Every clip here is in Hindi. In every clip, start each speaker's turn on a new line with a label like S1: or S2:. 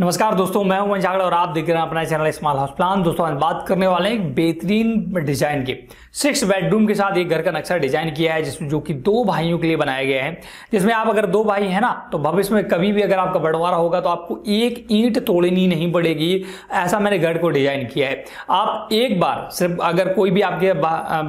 S1: नमस्कार दोस्तों मैं हूं जागड़ और आप देख रहे हैं अपना चैनल स्मॉल हाउस प्लान दोस्तों आज बात करने वाले हैं एक बेहतरीन डिजाइन के सिक्स बेडरूम के साथ एक घर का नक्शा डिजाइन किया है जिसमें जो कि दो भाइयों के लिए बनाया गया है जिसमें आप अगर दो भाई हैं ना तो भविष्य में कभी भी अगर आपका बंटवारा होगा तो आपको एक ईंट तोड़नी नहीं पड़ेगी ऐसा मैंने घर को डिजाइन किया है आप एक बार सिर्फ अगर कोई भी आपके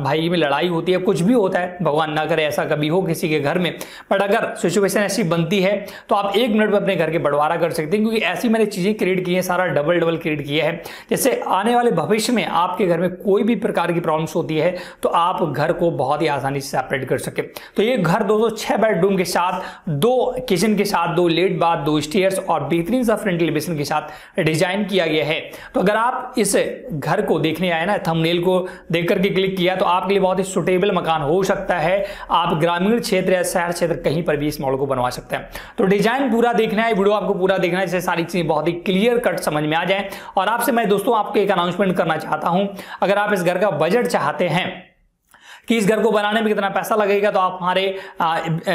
S1: भाई में लड़ाई होती है कुछ भी होता है भगवान ना करे ऐसा कभी हो किसी के घर में बट अगर सिचुएशन ऐसी बनती है तो आप एक मिनट में अपने घर के बंटवारा कर सकते हैं क्योंकि ऐसी मैंने चीज़ें क्रिएट की हैं सारा डबल डबल क्रिएट किया है जैसे आने वाले भविष्य में आपके घर में कोई भी प्रकार की प्रॉब्लम्स होती है तो आप घर को बहुत ही आसानी से सेपरेट कर सके तो ये घर दोस्तों छह बेडरूम के साथ दो किचन के साथ दो लेट बाथ दो स्टेयर्स और बेहतरीन सा फ्रंट एलिवेशन के साथ डिजाइन किया गया है तो अगर आप इस घर को देखने आए ना थंबनेल को देख करके क्लिक किया तो आपके लिए बहुत ही सुटेबल मकान हो सकता है आप ग्रामीण क्षेत्र या शहर क्षेत्र कहीं पर भी इस मॉडल को बनवा सकते हैं तो डिजाइन पूरा देखना है वीडियो आपको पूरा देखना है जैसे सारी चीजें लिए बहुत ही क्लियर कट समझ में आ जाए और आपसे मैं दोस्तों आपको एक अनाउंसमेंट करना चाहता हूं अगर आप इस घर का बजट चाहते हैं कि इस घर को बनाने में कितना पैसा लगेगा तो आप हमारे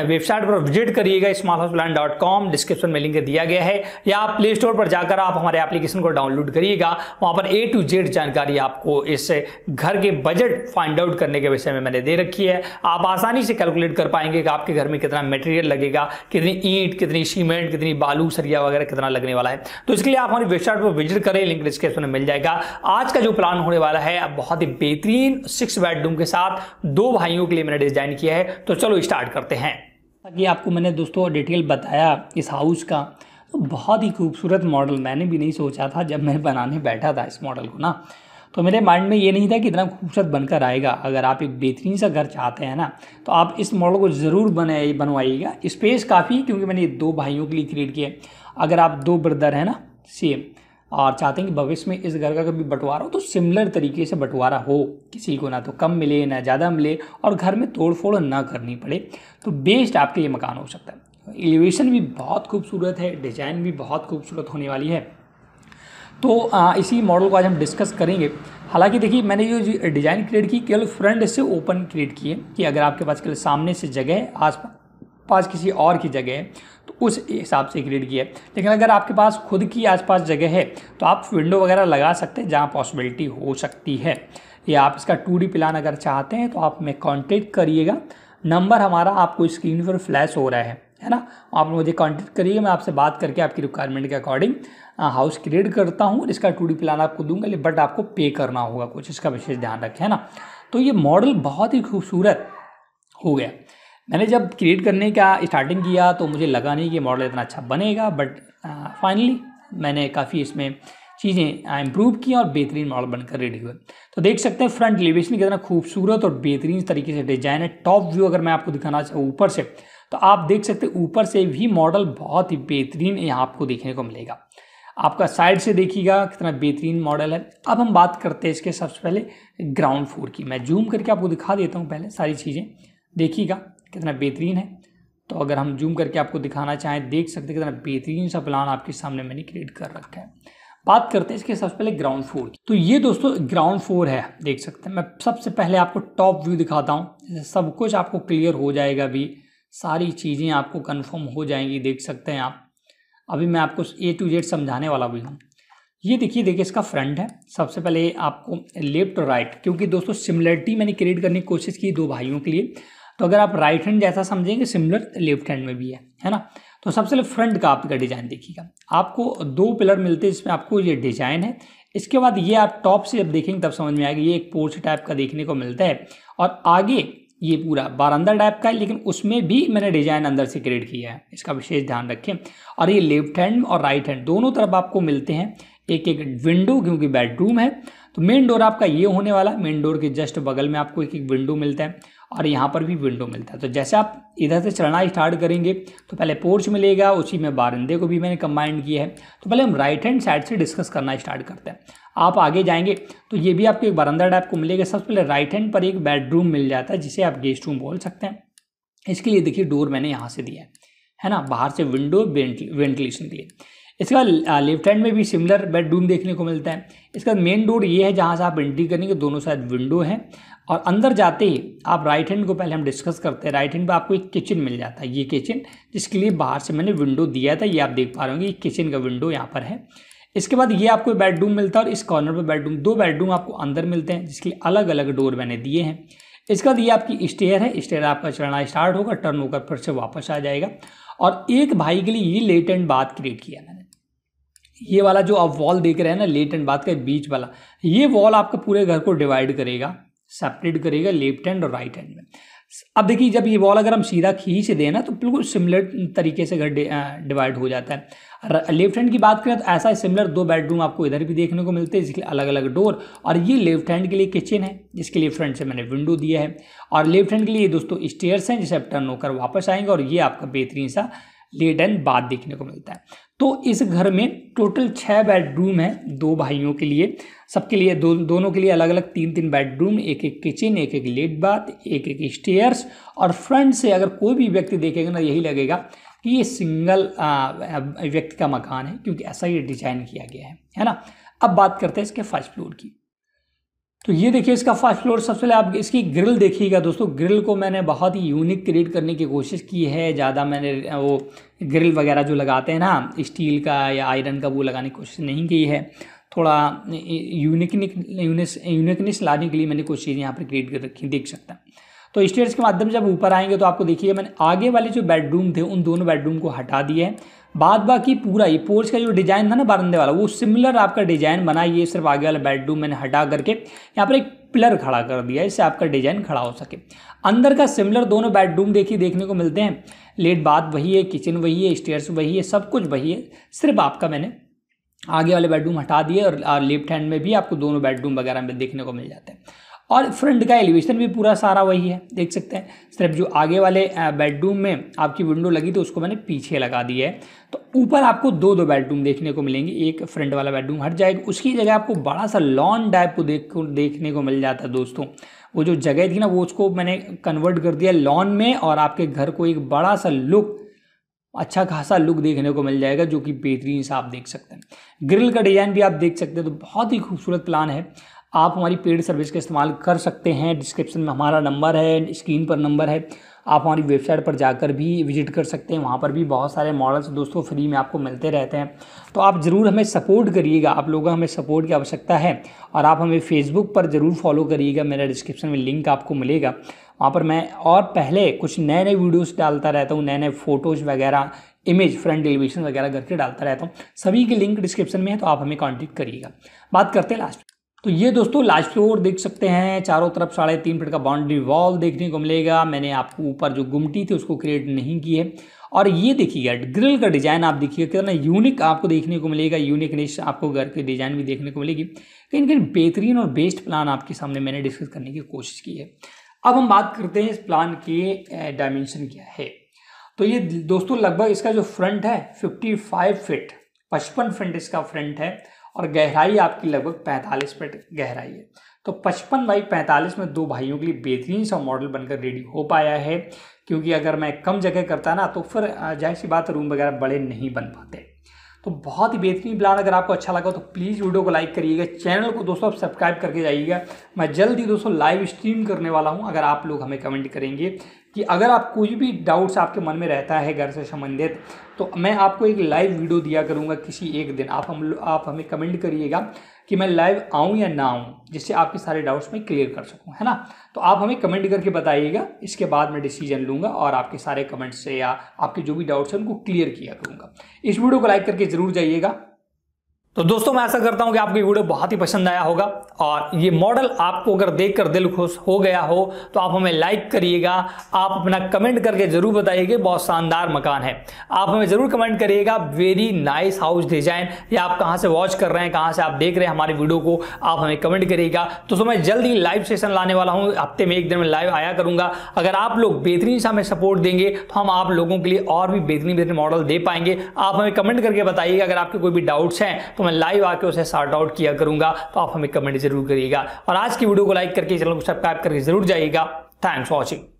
S1: वेबसाइट पर विजिट करिएगा smart house plan dot com description में लिंक दिया गया है या आप प्ले स्टोर पर जाकर आप हमारे एप्लीकेशन को डाउनलोड करिएगा वहाँ पर ए टू जेड जानकारी आपको इस घर के बजट फाइंड आउट करने के विषय में मैंने दे रखी है आप आसानी से कैलकुलेट कर पाएंगे कि आपके घर में कितना मटेरियल लगेगा कितनी ईंट कितनी सीमेंट कितनी बालू सरिया वगैरह कितना लगने वाला है तो इसके लिए आप हमारी वेबसाइट पर विजिट करें लिंक डिस्क्रिप्शन में मिल जाएगा आज का जो प्लान होने वाला है बहुत ही बेहतरीन सिक्स बेडरूम के साथ दो भाइयों के लिए मैंने डिज़ाइन किया है तो चलो स्टार्ट करते हैं ताकि आपको मैंने दोस्तों डिटेल बताया इस हाउस का तो बहुत ही खूबसूरत मॉडल मैंने भी नहीं सोचा था जब मैं बनाने बैठा था इस मॉडल को ना तो मेरे माइंड में ये नहीं था कि इतना खूबसूरत बनकर आएगा अगर आप एक बेहतरीन सा घर चाहते हैं ना तो आप इस मॉडल को ज़रूर बनाए बनवाइएगा स्पेस काफ़ी क्योंकि मैंने दो भाइयों के लिए क्रिएट किया अगर आप दो ब्रदर हैं ना सेम और चाहते हैं कि भविष्य में इस घर का कभी बंटवारा हो तो सिमिलर तरीके से बंटवारा हो किसी को ना तो कम मिले ना ज़्यादा मिले और घर में तोड़फोड़ ना करनी पड़े तो बेस्ड आपके लिए मकान हो सकता है एलिवेशन भी बहुत खूबसूरत है डिज़ाइन भी बहुत खूबसूरत होने वाली है तो आ, इसी मॉडल को आज हम डिस्कस करेंगे हालांकि देखिए मैंने जो डिज़ाइन क्रिएट की केवल फ्रंट से ओपन क्रिएट किए कि अगर आपके पास केवल सामने से जगह है आस पास किसी और की जगह है उस हिसाब से ग्रेड किया है लेकिन अगर आपके पास खुद की आसपास जगह है तो आप विंडो वगैरह लगा सकते हैं जहाँ पॉसिबिलिटी हो सकती है या आप इसका टू प्लान अगर चाहते हैं तो आप में कॉन्टेक्ट करिएगा नंबर हमारा आपको स्क्रीन पर फ्लैश हो रहा है है ना आप मुझे कांटेक्ट करिए मैं आपसे बात करके आपकी रिक्वायरमेंट के अकॉर्डिंग हाउस क्रिएट करता हूँ और इसका टू प्लान आपको दूंगा बट आपको पे करना होगा कुछ इसका विशेष ध्यान रखें है ना तो ये मॉडल बहुत ही खूबसूरत हो गया मैंने जब क्रिएट करने का स्टार्टिंग किया तो मुझे लगा नहीं कि मॉडल इतना अच्छा बनेगा बट फाइनली uh, मैंने काफ़ी इसमें चीज़ें इम्प्रूव uh, की और बेहतरीन मॉडल बनकर रेडी हुए तो देख सकते हैं फ्रंट एलिवेशन कितना खूबसूरत और बेहतरीन तरीके से डिजाइन है टॉप व्यू अगर मैं आपको दिखाना चाहूँ ऊपर से तो आप देख सकते हैं ऊपर से भी मॉडल बहुत ही बेहतरीन यहाँ आपको देखने को मिलेगा आपका साइड से देखिएगा कितना बेहतरीन मॉडल है अब हम बात करते हैं इसके सबसे पहले ग्राउंड फ्लोर की मैं जूम करके आपको दिखा देता हूँ पहले सारी चीज़ें देखिएगा कितना बेहतरीन है तो अगर हम जूम करके आपको दिखाना चाहें देख सकते हैं कितना बेहतरीन सा प्लान आपके सामने मैंने क्रिएट कर रखा है बात करते हैं इसके सबसे पहले ग्राउंड फ्लोर की तो ये दोस्तों ग्राउंड फ्लोर है देख सकते हैं मैं सबसे पहले आपको टॉप व्यू दिखाता हूँ सब कुछ आपको क्लियर हो जाएगा अभी सारी चीज़ें आपको कन्फर्म हो जाएंगी देख सकते हैं आप अभी मैं आपको ए टू जेड समझाने वाला भी हूँ ये देखिए देखिए इसका फ्रंट है सबसे पहले आपको लेफ्ट और राइट क्योंकि दोस्तों सिमिलरिटी मैंने क्रिएट करने की कोशिश की दो भाइयों के लिए तो अगर आप राइट हैंड जैसा समझेंगे सिमिलर लेफ्ट हैंड में भी है है ना तो सबसे पहले फ्रंट का आपका डिजाइन देखिएगा आपको दो पिलर मिलते हैं जिसमें आपको ये डिजाइन है इसके बाद ये आप टॉप से जब देखेंगे तब समझ में आएगा ये एक पोर्च टाइप का देखने को मिलता है और आगे ये पूरा बारंदा टाइप का है लेकिन उसमें भी मैंने डिजाइन अंदर से क्रिएट किया है इसका विशेष ध्यान रखें और ये लेफ्ट हैंड और राइट हैंड दोनों तरफ आपको मिलते हैं एक एक विंडो क्योंकि बेडरूम है तो मेन डोर आपका ये होने वाला मेन डोर के जस्ट बगल में आपको एक एक विंडो मिलता है और यहाँ पर भी विंडो मिलता है तो जैसे आप इधर से चलना स्टार्ट करेंगे तो पहले पोर्च मिलेगा उसी में बारंदे को भी मैंने कंबाइंड किया है तो पहले हम राइट हैंड साइड से डिस्कस करना स्टार्ट करते हैं आप आगे जाएंगे तो ये भी आपको एक बारंदा टाइप को मिलेगा सबसे पहले राइट हैंड पर एक बेडरूम मिल जाता है जिसे आप गेस्ट रूम बोल सकते हैं इसके लिए देखिए डोर मैंने यहाँ से दिया है है ना बाहर से विंडो वेंटिलेशन के लिए इसका लेफ्ट हैंड में भी सिमिलर बेडरूम देखने को मिलता है इसका मेन डोर ये है जहाँ से आप एंट्री करेंगे दोनों साइड विंडो है और अंदर जाते ही आप राइट हैंड को पहले हम डिस्कस करते हैं राइट हैंड पर आपको एक किचन मिल जाता है ये किचन जिसके लिए बाहर से मैंने विंडो दिया था ये आप देख पा रहे होंगे किचन का विंडो यहाँ पर है इसके बाद ये आपको बेडरूम मिलता है और इस कॉर्नर पर बेडरूम दो बेडरूम आपको अंदर मिलते हैं जिसके लिए अलग अलग डोर मैंने दिए हैं इसके बाद ये आपकी स्टेयर है स्टेयर आपका चढ़ना स्टार्ट होगा टर्न होकर फिर से वापस आ जाएगा और एक भाई के लिए ये लेट एंड बात क्रिएट किया मैंने ये वाला जो आप वॉल देख रहे हैं ना लेफ्ट एंड बात का बीच वाला ये वॉल आपका पूरे घर को डिवाइड करेगा सेपरेट करेगा लेफ्ट हैंड और राइट हैंड में अब देखिए जब ये वॉल अगर हम सीधा खींच दें ना तो बिल्कुल सिमिलर तरीके से घर डिवाइड हो जाता है लेफ्ट हैंड की बात करें तो ऐसा ही सिमिलर दो बेडरूम आपको इधर भी देखने को मिलते हैं जिसके अलग अलग डोर और ये लेफ्ट हैंड के लिए किचन है जिसके लिए फ्रंट से मैंने विंडो दिया है और लेफ्ट हैंड के लिए दोस्तों स्टेयर्स हैं जिसे आप टर्न होकर वापस आएंगे और ये आपका बेहतरीन सा लेड एंड बाथ देखने को मिलता है तो इस घर में टोटल छः बेडरूम है दो भाइयों के लिए सबके लिए दो दोनों के लिए अलग अलग तीन तीन बेडरूम एक एक किचन एक एक लेट बाथ एक एक स्टेयर्स और फ्रंट से अगर कोई भी व्यक्ति देखेगा ना यही लगेगा कि ये सिंगल व्यक्ति का मकान है क्योंकि ऐसा ही डिजाइन किया गया है है ना अब बात करते हैं इसके फर्स्ट फ्लोर की तो ये देखिए इसका फर्स्ट फ्लोर सबसे पहले आप इसकी ग्रिल देखिएगा दोस्तों ग्रिल को मैंने बहुत ही यूनिक क्रिएट करने की कोशिश की है ज़्यादा मैंने वो ग्रिल वगैरह जो लगाते हैं ना स्टील का या आयरन का वो लगाने की कोशिश नहीं की है थोड़ा यूनिकनिक यूनिकनेस लाने के लिए मैंने कुछ चीज़ें यहाँ पर क्रिएट कर रखी देख सकता हैं तो स्टेयर्स के माध्यम से जब ऊपर आएंगे तो आपको देखिए मैंने आगे वाले जो बेडरूम थे उन दोनों बेडरूम को हटा दिए बाद बाकी पूरा ये पोर्च का जो डिज़ाइन था ना बारंदे वाला वो सिमिलर आपका डिज़ाइन बना ये सिर्फ आगे वाला बेडरूम मैंने हटा करके यहाँ पर एक पिलर खड़ा कर दिया इससे आपका डिजाइन खड़ा हो सके अंदर का सिमिलर दोनों बेडरूम देखिए देखने को मिलते हैं लेट बाथ वही है किचन वही है स्टेयर्स वही है सब कुछ वही है सिर्फ आपका मैंने आगे वाले बेडरूम हटा दिए और लेफ्ट हैंड में भी आपको दोनों बेडरूम वगैरह में देखने को मिल जाते हैं और फ्रंट का एलिवेशन भी पूरा सारा वही है देख सकते हैं सिर्फ जो आगे वाले बेडरूम में आपकी विंडो लगी तो उसको मैंने पीछे लगा दी है तो ऊपर आपको दो दो बेडरूम देखने को मिलेंगे एक फ्रंट वाला बेडरूम हट जाएगा उसकी जगह आपको बड़ा सा लॉन टाइप को देख देखने को मिल जाता है दोस्तों वो जो जगह थी ना वो उसको मैंने कन्वर्ट कर दिया लॉन में और आपके घर को एक बड़ा सा लुक अच्छा खासा लुक देखने को मिल जाएगा जो कि बेहतरीन सा आप देख सकते हैं ग्रिल का डिज़ाइन भी आप देख सकते हैं तो बहुत ही खूबसूरत प्लान है आप हमारी पेड सर्विस का इस्तेमाल कर सकते हैं डिस्क्रिप्शन में हमारा नंबर है स्क्रीन पर नंबर है आप हमारी वेबसाइट पर जाकर भी विजिट कर सकते हैं वहाँ पर भी बहुत सारे मॉडल्स दोस्तों फ्री में आपको मिलते रहते हैं तो आप ज़रूर हमें सपोर्ट करिएगा आप लोगों हमें सपोर्ट की आवश्यकता है और आप हमें फेसबुक पर ज़रूर फॉलो करिएगा मेरा डिस्क्रिप्शन में लिंक आपको मिलेगा वहाँ पर मैं और पहले कुछ नए नए वीडियोज डालता रहता हूँ नए नए फ़ोटोज़ वगैरह इमेज फ्रंट एलिवेशन वगैरह करके डालता रहता हूँ सभी के लिंक डिस्क्रिप्शन में है तो आप हमें कॉन्टेक्ट करिएगा बात करते हैं लास्ट तो ये दोस्तों लास्ट फ्लोर देख सकते हैं चारों तरफ साढ़े तीन फीट का बाउंड्री वॉल देखने को मिलेगा मैंने आपको ऊपर जो गुमटी थी उसको क्रिएट नहीं की है और ये देखिएगा ग्रिल का डिज़ाइन आप देखिएगा कितना यूनिक आपको देखने को मिलेगा यूनिकनेस आपको घर के डिज़ाइन भी देखने को मिलेगी कहीं कहीं बेहतरीन और बेस्ट प्लान आपके सामने मैंने डिस्कस करने की कोशिश की है अब हम बात करते हैं इस प्लान के डायमेंशन क्या है तो ये दोस्तों लगभग इसका जो फ्रंट है फिफ्टी फाइव फिट पचपन फिट इसका फ्रंट है और गहराई आपकी लगभग 45 फीट गहराई है तो 55 बाई 45 में दो भाइयों के लिए बेहतरीन सा मॉडल बनकर रेडी हो पाया है क्योंकि अगर मैं कम जगह करता ना तो फिर जाहिर सी बात रूम वगैरह बड़े नहीं बन पाते तो बहुत ही बेहतरीन प्लान अगर आपको अच्छा लगा तो प्लीज़ वीडियो को लाइक करिएगा चैनल को दोस्तों आप सब्सक्राइब करके जाइएगा मैं जल्द ही दोस्तों लाइव स्ट्रीम करने वाला हूँ अगर आप लोग हमें कमेंट करेंगे कि अगर आप कुछ भी डाउट्स आपके मन में रहता है घर से संबंधित तो मैं आपको एक लाइव वीडियो दिया करूँगा किसी एक दिन आप हम आप हमें कमेंट करिएगा कि मैं लाइव आऊँ या ना आऊँ जिससे आपके सारे डाउट्स मैं क्लियर कर सकूँ है ना तो आप हमें कमेंट करके बताइएगा इसके बाद मैं डिसीजन लूँगा और आपके सारे कमेंट्स से या आपके जो भी डाउट्स हैं उनको क्लियर किया करूँगा इस वीडियो को लाइक करके ज़रूर जाइएगा तो दोस्तों मैं ऐसा करता हूं कि आपको ये वीडियो बहुत ही पसंद आया होगा और ये मॉडल आपको अगर देखकर दिल खुश हो गया हो तो आप हमें लाइक करिएगा आप अपना कमेंट करके जरूर बताइएगा बहुत शानदार मकान है आप हमें जरूर कमेंट करिएगा वेरी नाइस हाउस डिजाइन या आप कहाँ से वॉच कर रहे हैं कहाँ से आप देख रहे हैं हमारे वीडियो को आप हमें कमेंट करिएगा तो मैं जल्द ही लाइव सेशन लाने वाला हूँ हफ्ते में एक दिन में लाइव आया करूंगा अगर आप लोग बेहतरीन से हमें सपोर्ट देंगे तो हम आप लोगों के लिए और भी बेहतरीन बेहतरीन मॉडल दे पाएंगे आप हमें कमेंट करके बताइएगा अगर आपके कोई भी डाउट्स हैं तो मैं लाइव आके उसे सॉर्ट आउट किया करूंगा तो आप हमें कमेंट जरूर करिएगा और आज की वीडियो को लाइक करके चैनल को सब्सक्राइब करके जरूर जाइएगा थैंक्स वॉचिंग